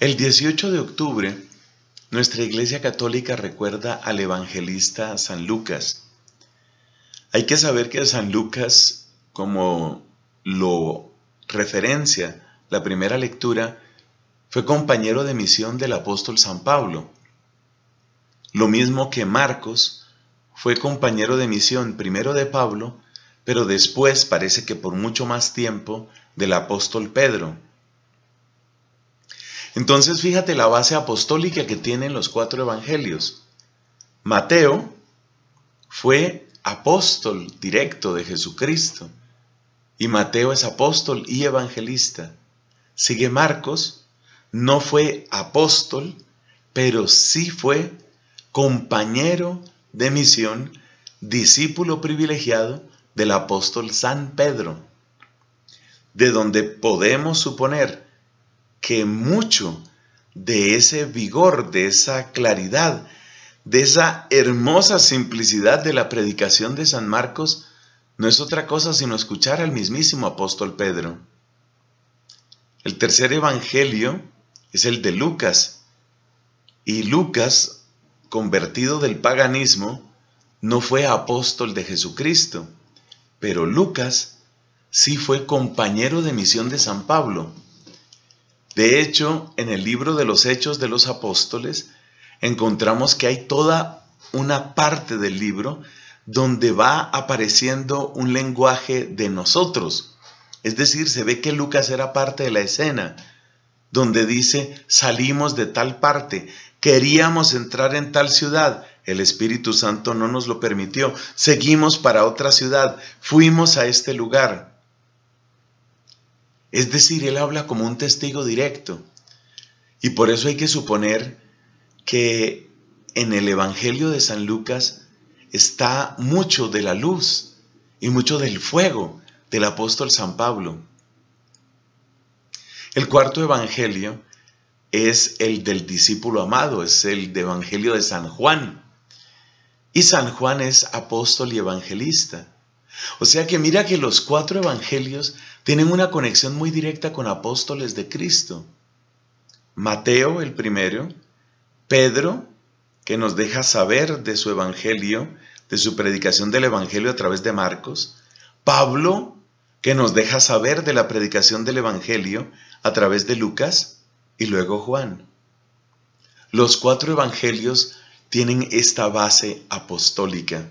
El 18 de octubre, nuestra Iglesia Católica recuerda al evangelista San Lucas. Hay que saber que San Lucas, como lo referencia la primera lectura, fue compañero de misión del apóstol San Pablo. Lo mismo que Marcos fue compañero de misión primero de Pablo, pero después parece que por mucho más tiempo del apóstol Pedro entonces fíjate la base apostólica que tienen los cuatro evangelios. Mateo fue apóstol directo de Jesucristo y Mateo es apóstol y evangelista. Sigue Marcos, no fue apóstol, pero sí fue compañero de misión, discípulo privilegiado del apóstol San Pedro, de donde podemos suponer que mucho de ese vigor, de esa claridad, de esa hermosa simplicidad de la predicación de San Marcos, no es otra cosa sino escuchar al mismísimo apóstol Pedro. El tercer evangelio es el de Lucas, y Lucas, convertido del paganismo, no fue apóstol de Jesucristo, pero Lucas sí fue compañero de misión de San Pablo de hecho, en el libro de los Hechos de los Apóstoles encontramos que hay toda una parte del libro donde va apareciendo un lenguaje de nosotros. Es decir, se ve que Lucas era parte de la escena, donde dice, salimos de tal parte, queríamos entrar en tal ciudad, el Espíritu Santo no nos lo permitió, seguimos para otra ciudad, fuimos a este lugar. Es decir, él habla como un testigo directo. Y por eso hay que suponer que en el Evangelio de San Lucas está mucho de la luz y mucho del fuego del apóstol San Pablo. El cuarto Evangelio es el del discípulo amado, es el de Evangelio de San Juan. Y San Juan es apóstol y evangelista. O sea que mira que los cuatro evangelios tienen una conexión muy directa con apóstoles de Cristo. Mateo el primero, Pedro, que nos deja saber de su evangelio, de su predicación del evangelio a través de Marcos, Pablo, que nos deja saber de la predicación del evangelio a través de Lucas, y luego Juan. Los cuatro evangelios tienen esta base apostólica.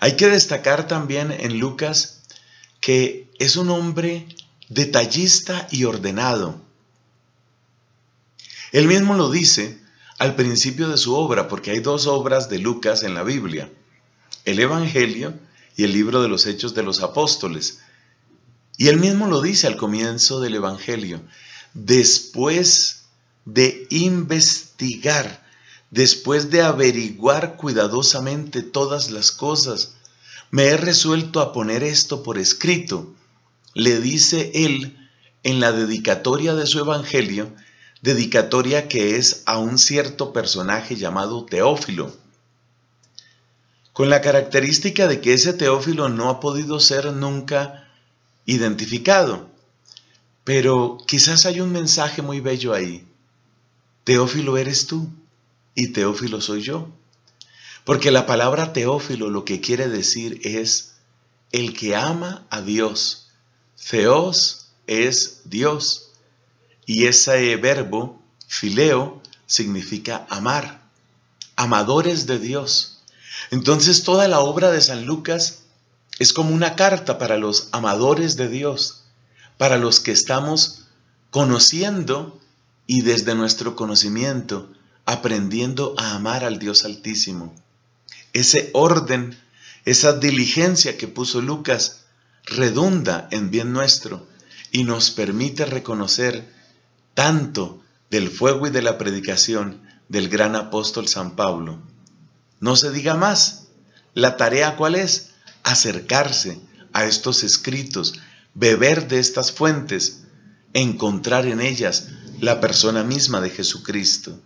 Hay que destacar también en Lucas que es un hombre detallista y ordenado. Él mismo lo dice al principio de su obra, porque hay dos obras de Lucas en la Biblia, el Evangelio y el libro de los Hechos de los Apóstoles. Y él mismo lo dice al comienzo del Evangelio, después de investigar Después de averiguar cuidadosamente todas las cosas, me he resuelto a poner esto por escrito, le dice él en la dedicatoria de su Evangelio, dedicatoria que es a un cierto personaje llamado Teófilo. Con la característica de que ese Teófilo no ha podido ser nunca identificado. Pero quizás hay un mensaje muy bello ahí. Teófilo eres tú y Teófilo soy yo. Porque la palabra Teófilo lo que quiere decir es el que ama a Dios. Theos es Dios. Y ese verbo, fileo, significa amar. Amadores de Dios. Entonces toda la obra de San Lucas es como una carta para los amadores de Dios, para los que estamos conociendo y desde nuestro conocimiento aprendiendo a amar al Dios Altísimo. Ese orden, esa diligencia que puso Lucas, redunda en bien nuestro y nos permite reconocer tanto del fuego y de la predicación del gran apóstol San Pablo. No se diga más. La tarea cuál es? Acercarse a estos escritos, beber de estas fuentes, encontrar en ellas la persona misma de Jesucristo.